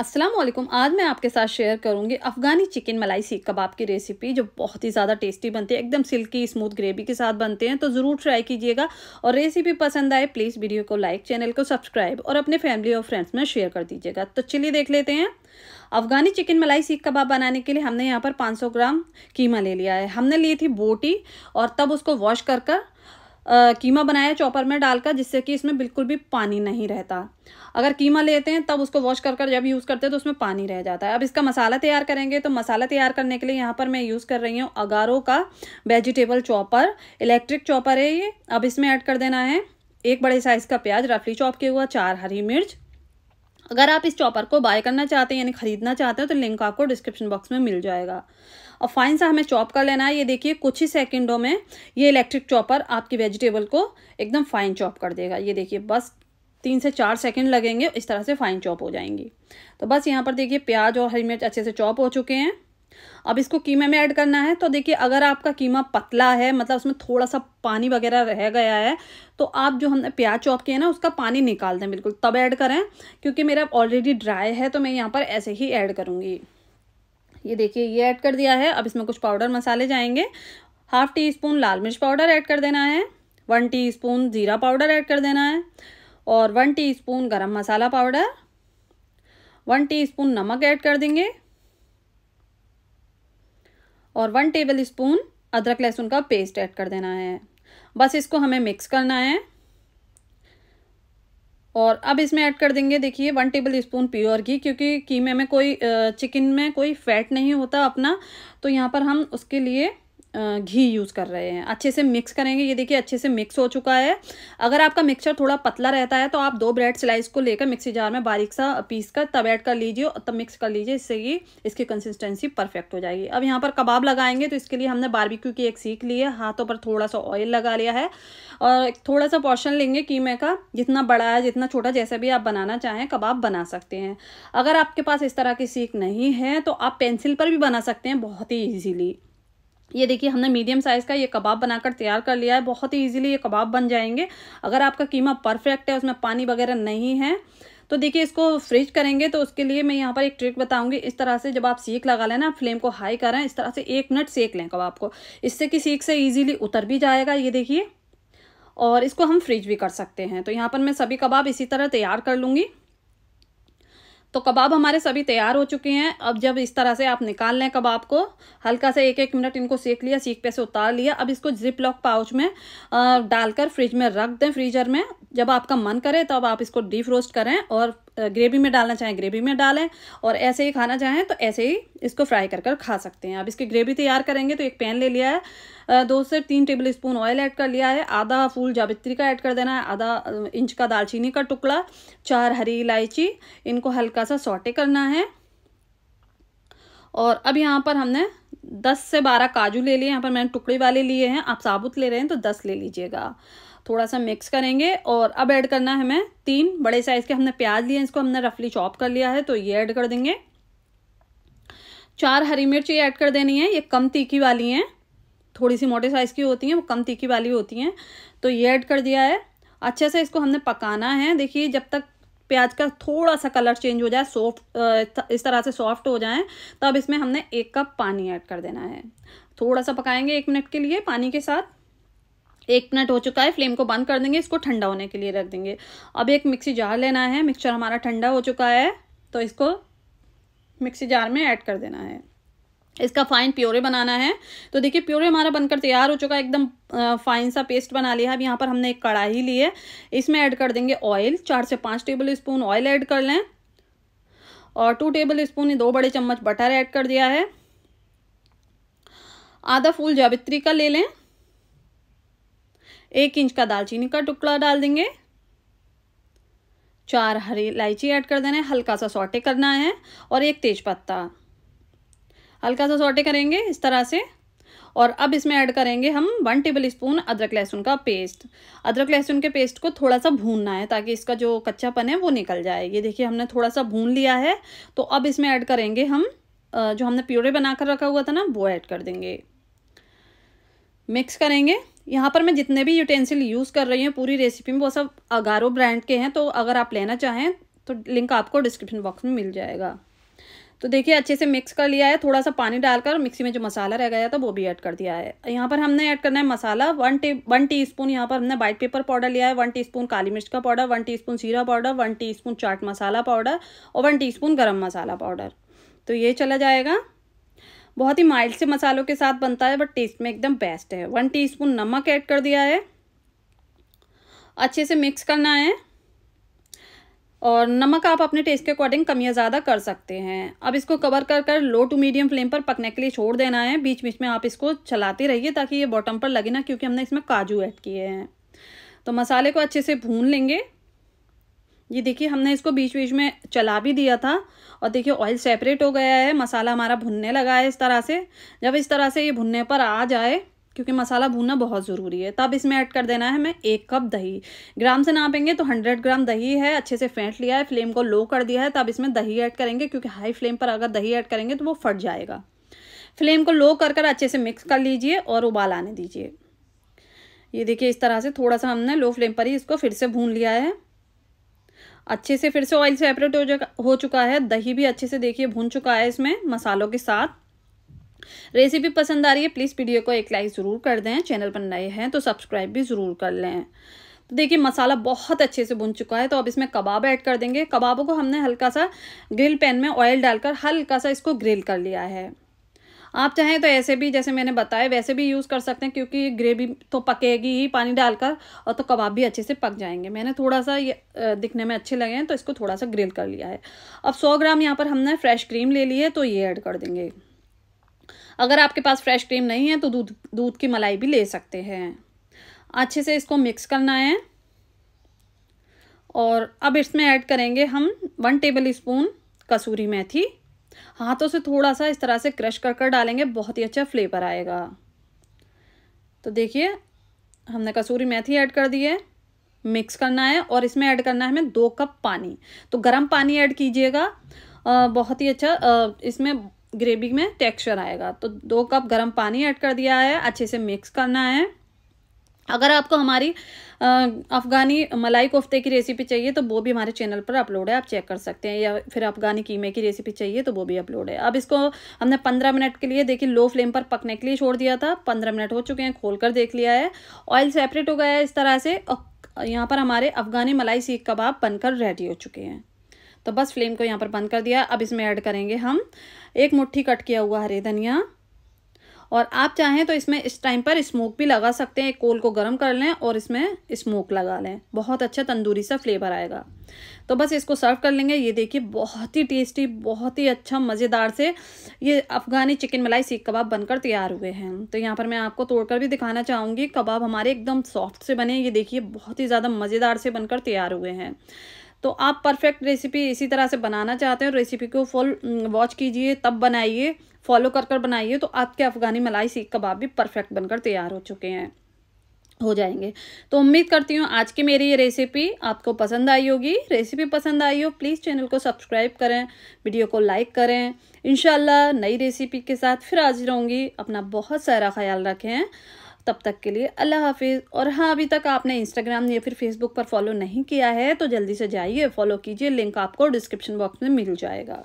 अस्सलाम वालेकुम आज मैं आपके साथ शेयर करूंगी अफ़गानी चिकन मलाई सीख कबाब की रेसिपी जो बहुत ही ज़्यादा टेस्टी बनती है एकदम सिल्की स्मूथ ग्रेवी के साथ बनते हैं तो ज़रूर ट्राई कीजिएगा और रेसिपी पसंद आए प्लीज़ वीडियो को लाइक चैनल को सब्सक्राइब और अपने फैमिली और फ्रेंड्स में शेयर कर दीजिएगा तो चलिए देख लेते हैं अफ़गानी चिकन मलाई सीख कबाब बनाने के लिए हमने यहाँ पर पाँच ग्राम कीमा ले लिया है हमने ली थी बोटी और तब उसको वॉश कर कर कीमा बनाया चॉपर में डालकर जिससे कि इसमें बिल्कुल भी पानी नहीं रहता अगर कीमा लेते हैं तब उसको वॉश कर कर जब यूज़ करते हैं तो उसमें पानी रह जाता है अब इसका मसाला तैयार करेंगे तो मसाला तैयार करने के लिए यहाँ पर मैं यूज़ कर रही हूँ अगारो का वेजिटेबल चॉपर इलेक्ट्रिक चॉपर है ये अब इसमें ऐड कर देना है एक बड़े साइज़ का प्याज रफली चॉप किया हुआ चार हरी मिर्च अगर आप इस चॉपर को बाय करना चाहते हैं यानी ख़रीदना चाहते हैं तो लिंक आपको डिस्क्रिप्शन बॉक्स में मिल जाएगा और फाइन सा हमें चॉप कर लेना है ये देखिए कुछ ही सेकंडों में ये इलेक्ट्रिक चॉपर आपकी वेजिटेबल को एकदम फाइन चॉप कर देगा ये देखिए बस तीन से चार सेकंड लगेंगे इस तरह से फाइन चॉप हो जाएंगी तो बस यहाँ पर देखिए प्याज और हरी मिर्च अच्छे से चॉप हो चुके हैं अब इसको कीमे में ऐड करना है तो देखिए अगर आपका कीमा पतला है मतलब उसमें थोड़ा सा पानी वगैरह रह गया है तो आप जो हमने प्याज चॉप किया ना उसका पानी निकाल दें बिल्कुल तब ऐड करें क्योंकि मेरा ऑलरेडी ड्राई है तो मैं यहाँ पर ऐसे ही ऐड करूँगी ये देखिए ये ऐड कर दिया है अब इसमें कुछ पाउडर मसाले जाएंगे हाफ टी स्पून लाल मिर्च पाउडर ऐड कर देना है वन टी स्पून ज़ीरा पाउडर ऐड कर देना है और one teaspoon garam masala powder one teaspoon नमक ऐड कर देंगे और वन टेबल स्पून अदरक लहसुन का पेस्ट ऐड कर देना है बस इसको हमें मिक्स करना है और अब इसमें ऐड कर देंगे देखिए वन टेबल स्पून प्योर घी क्योंकि कीमे में कोई चिकन में कोई फैट नहीं होता अपना तो यहाँ पर हम उसके लिए घी यूज़ कर रहे हैं अच्छे से मिक्स करेंगे ये देखिए अच्छे से मिक्स हो चुका है अगर आपका मिक्सचर थोड़ा पतला रहता है तो आप दो ब्रेड स्लाइस को लेकर मिक्सी जार में बारीक सा पीस कर तब ऐड कर लीजिए और तब मिक्स कर लीजिए इससे कि इसकी कंसिस्टेंसी परफेक्ट हो जाएगी अब यहाँ पर कबाब लगाएंगे तो इसके लिए हमने बारबिक्यू की एक सीख ली है हाथों पर थोड़ा सा ऑयल लगा लिया है और थोड़ा सा पोर्शन लेंगे कीमे का जितना बड़ा है जितना छोटा जैसा भी आप बनाना चाहें कबाब बना सकते हैं अगर आपके पास इस तरह की सीख नहीं है तो आप पेंसिल पर भी बना सकते हैं बहुत ही ईजीली ये देखिए हमने मीडियम साइज़ का ये कबाब बनाकर तैयार कर लिया है बहुत ही इजीली ये कबाब बन जाएंगे अगर आपका कीमा परफेक्ट है उसमें पानी वगैरह नहीं है तो देखिए इसको फ्रिज करेंगे तो उसके लिए मैं यहाँ पर एक ट्रिक बताऊंगी इस तरह से जब आप सीख लगा लेना फ्लेम को हाई करें इस तरह से एक मिनट सेक लें कबाब को इससे कि सीख से ईजिली उतर भी जाएगा ये देखिए और इसको हम फ्रिज भी कर सकते हैं तो यहाँ पर मैं सभी कबाब इसी तरह तैयार कर लूँगी तो कबाब हमारे सभी तैयार हो चुके हैं अब जब इस तरह से आप निकाल लें कबाब को हल्का से एक एक मिनट इनको सेक लिया सीख पे से उतार लिया अब इसको जिप लॉक पाउच में डालकर फ्रिज में रख दें फ्रीजर में जब आपका मन करे तब आप इसको डीप रोस्ट करें और ग्रेवी में डालना चाहें ग्रेवी में डालें और ऐसे ही खाना चाहें तो ऐसे ही इसको फ्राई कर कर खा सकते हैं अब इसकी ग्रेवी तैयार करेंगे तो एक पैन ले लिया है दो से तीन टेबल स्पून ऑयल ऐड कर लिया है आधा फूल जावित्री का ऐड कर देना है आधा इंच का दालचीनी का टुकड़ा चार हरी इलायची इनको हल्का सा सोटे करना है और अब यहाँ पर हमने दस से बारह काजू ले लिए यहाँ पर मैंने टुकड़े वाले लिए हैं आप साबुत ले रहे हैं तो दस ले लीजिएगा थोड़ा सा मिक्स करेंगे और अब ऐड करना है हमें तीन बड़े साइज़ के हमने प्याज लिए इसको हमने रफली चॉप कर लिया है तो ये ऐड कर देंगे चार हरी मिर्च ये ऐड कर देनी है ये कम तीखी वाली हैं थोड़ी सी मोटे साइज़ की होती हैं वो कम तीखी वाली होती हैं तो ये ऐड कर दिया है अच्छे से इसको हमने पकाना है देखिए जब तक प्याज का थोड़ा सा कलर चेंज हो जाए सॉफ्ट इस तरह से सॉफ्ट हो जाए तब इसमें हमने एक कप पानी ऐड कर देना है थोड़ा सा पकाएंगे एक मिनट के लिए पानी के साथ एक मिनट हो चुका है फ्लेम को बंद कर देंगे इसको ठंडा होने के लिए रख देंगे अब एक मिक्सी जार लेना है मिक्सचर हमारा ठंडा हो चुका है तो इसको मिक्सी जार में ऐड कर देना है इसका फाइन प्योरे बनाना है तो देखिए प्योरे हमारा बनकर तैयार हो चुका है एकदम फाइन सा पेस्ट बना लिया है अब यहाँ पर हमने एक कढ़ाई ली है इसमें ऐड कर देंगे ऑयल चार से पाँच टेबल स्पून ऑयल ऐड कर लें और टू टेबल स्पून दो बड़े चम्मच बटर ऐड कर दिया है आधा फूल जावित्री का ले लें एक इंच का दालचीनी का टुकड़ा डाल देंगे चार हरी इलायची ऐड कर देना है हल्का सा सोटे करना है और एक तेज पत्ता हल्का सा सोटे करेंगे इस तरह से और अब इसमें ऐड करेंगे हम वन टेबल स्पून अदरक लहसुन का पेस्ट अदरक लहसुन के पेस्ट को थोड़ा सा भूनना है ताकि इसका जो कच्चापन है वो निकल जाए ये देखिए हमने थोड़ा सा भून लिया है तो अब इसमें ऐड करेंगे हम जो हमने प्योरे बनाकर रखा हुआ था ना वो ऐड कर देंगे मिक्स करेंगे यहाँ पर मैं जितने भी यूटेंसिल यूज़ कर रही हूँ पूरी रेसिपी में वो सब अगारो ब्रांड के हैं तो अगर आप लेना चाहें तो लिंक आपको डिस्क्रिप्शन बॉक्स में मिल जाएगा तो देखिए अच्छे से मिक्स कर लिया है थोड़ा सा पानी डालकर मिक्सी में जो मसाला रह गया था वो भी ऐड कर दिया है यहाँ पर हमने ऐड करना है masala one tea one teaspoon यहाँ पर हमने वाइट पेपर पाउडर लिया है वन टी स्पून काली मिर्च का पाउडर वन टी स्पून सीरा powder one teaspoon chaat masala powder और one teaspoon garam masala powder तो ये चला जाएगा बहुत ही माइल्ड से मसालों के साथ बनता है बट टेस्ट में एकदम बेस्ट है वन टीस्पून नमक ऐड कर दिया है अच्छे से मिक्स करना है और नमक आप अपने टेस्ट के अकॉर्डिंग कम या ज़्यादा कर सकते हैं अब इसको कवर कर कर लो टू मीडियम फ्लेम पर पकने के लिए छोड़ देना है बीच बीच में आप इसको चलाते रहिए ताकि ये बॉटम पर लगे ना क्योंकि हमने इसमें काजू ऐड किए हैं तो मसाले को अच्छे से भून लेंगे ये देखिए हमने इसको बीच बीच में चला भी दिया था और देखिए ऑयल सेपरेट हो गया है मसाला हमारा भुनने लगा है इस तरह से जब इस तरह से ये भुनने पर आ जाए क्योंकि मसाला भूनना बहुत ज़रूरी है तब इसमें ऐड कर देना है हमें एक कप दही ग्राम से नापेंगे तो हंड्रेड ग्राम दही है अच्छे से फेंट लिया है फ्लेम को लो कर दिया है तब इसमें दही ऐड करेंगे क्योंकि हाई फ्लेम पर अगर दही ऐड करेंगे तो वो फट जाएगा फ्लेम को लो कर कर अच्छे से मिक्स कर लीजिए और उबाल आने दीजिए ये देखिए इस तरह से थोड़ा सा हमने लो फ्लेम पर ही इसको फिर से भून लिया है अच्छे से फिर से ऑयल सेपरेट हो हो चुका है दही भी अच्छे से देखिए भून चुका है इसमें मसालों के साथ रेसिपी पसंद आ रही है प्लीज़ वीडियो को एक लाइक ज़रूर कर दें चैनल पर नए हैं तो सब्सक्राइब भी ज़रूर कर लें तो देखिए मसाला बहुत अच्छे से भुन चुका है तो अब इसमें कबाब ऐड कर देंगे कबाबों को हमने हल्का सा ग्रिल पैन में ऑयल डालकर हल्का सा इसको ग्रिल कर लिया है आप चाहें तो ऐसे भी जैसे मैंने बताया वैसे भी यूज़ कर सकते हैं क्योंकि ग्रेवी तो पकेगी ही पानी डालकर और तो कबाब भी अच्छे से पक जाएंगे मैंने थोड़ा सा ये दिखने में अच्छे लगे हैं तो इसको थोड़ा सा ग्रिल कर लिया है अब सौ ग्राम यहाँ पर हमने फ्रेश क्रीम ले ली है तो ये ऐड कर देंगे अगर आपके पास फ्रेश क्रीम नहीं है तो दूध दूध की मलाई भी ले सकते हैं अच्छे से इसको मिक्स करना है और अब इसमें ऐड करेंगे हम वन टेबल स्पून कसूरी मेथी हाथों से थोड़ा सा इस तरह से क्रश कर कर डालेंगे बहुत ही अच्छा फ्लेवर आएगा तो देखिए हमने कसूरी मेथी ऐड कर दी है मिक्स करना है और इसमें ऐड करना है हमें दो कप पानी तो गर्म पानी ऐड कीजिएगा बहुत ही अच्छा आ, इसमें ग्रेवी में टेक्सचर आएगा तो दो कप गर्म पानी ऐड कर दिया है अच्छे से मिक्स करना है अगर आपको हमारी अफ़गानी मलाई कोफ्ते की रेसिपी चाहिए तो वो भी हमारे चैनल पर अपलोड है आप चेक कर सकते हैं या फिर अफ़गानी कीमे की रेसिपी चाहिए तो वो भी अपलोड है अब इसको हमने पंद्रह मिनट के लिए देखिए लो फ्लेम पर पकने के लिए छोड़ दिया था पंद्रह मिनट हो चुके हैं खोल कर देख लिया है ऑयल सेपरेट हो गया है इस तरह से और यहाँ पर हमारे अफ़गानी मलाई सीख कबाब बनकर रेडी हो चुके हैं तो बस फ्लेम को यहाँ पर बंद कर दिया अब इसमें ऐड करेंगे हम एक मुठ्ठी कट किया हुआ हरे धनिया और आप चाहें तो इसमें इस टाइम पर स्मोक भी लगा सकते हैं कोल को गर्म कर लें और इसमें स्मोक लगा लें बहुत अच्छा तंदूरी सा फ्लेवर आएगा तो बस इसको सर्व कर लेंगे ये देखिए बहुत ही टेस्टी बहुत ही अच्छा मज़ेदार से ये अफ़गानी चिकन मलाई सीख कबाब बनकर तैयार हुए हैं तो यहाँ पर मैं आपको तोड़कर भी दिखाना चाहूँगी कबाब हमारे एकदम सॉफ्ट से बने ये देखिए बहुत ही ज़्यादा मज़ेदार से बनकर तैयार हुए हैं तो आप परफेक्ट रेसिपी इसी तरह से बनाना चाहते हैं रेसिपी को फुल वॉच mm, कीजिए तब बनाइए फॉलो कर कर बनाइए तो आपके अफ़गानी मलाई सीख कबाब भी परफेक्ट बनकर तैयार हो चुके हैं हो जाएंगे तो उम्मीद करती हूँ आज की मेरी ये रेसिपी आपको पसंद आई होगी रेसिपी पसंद आई हो प्लीज़ चैनल को सब्सक्राइब करें वीडियो को लाइक करें इन नई रेसिपी के साथ फिर हाजिर होंगी अपना बहुत सारा ख्याल रखें तब तक के लिए अल्लाह हाफिज़ और हाँ अभी तक आपने इंस्टाग्राम या फिर फेसबुक पर फॉलो नहीं किया है तो जल्दी से जाइए फॉलो कीजिए लिंक आपको डिस्क्रिप्शन बॉक्स में मिल जाएगा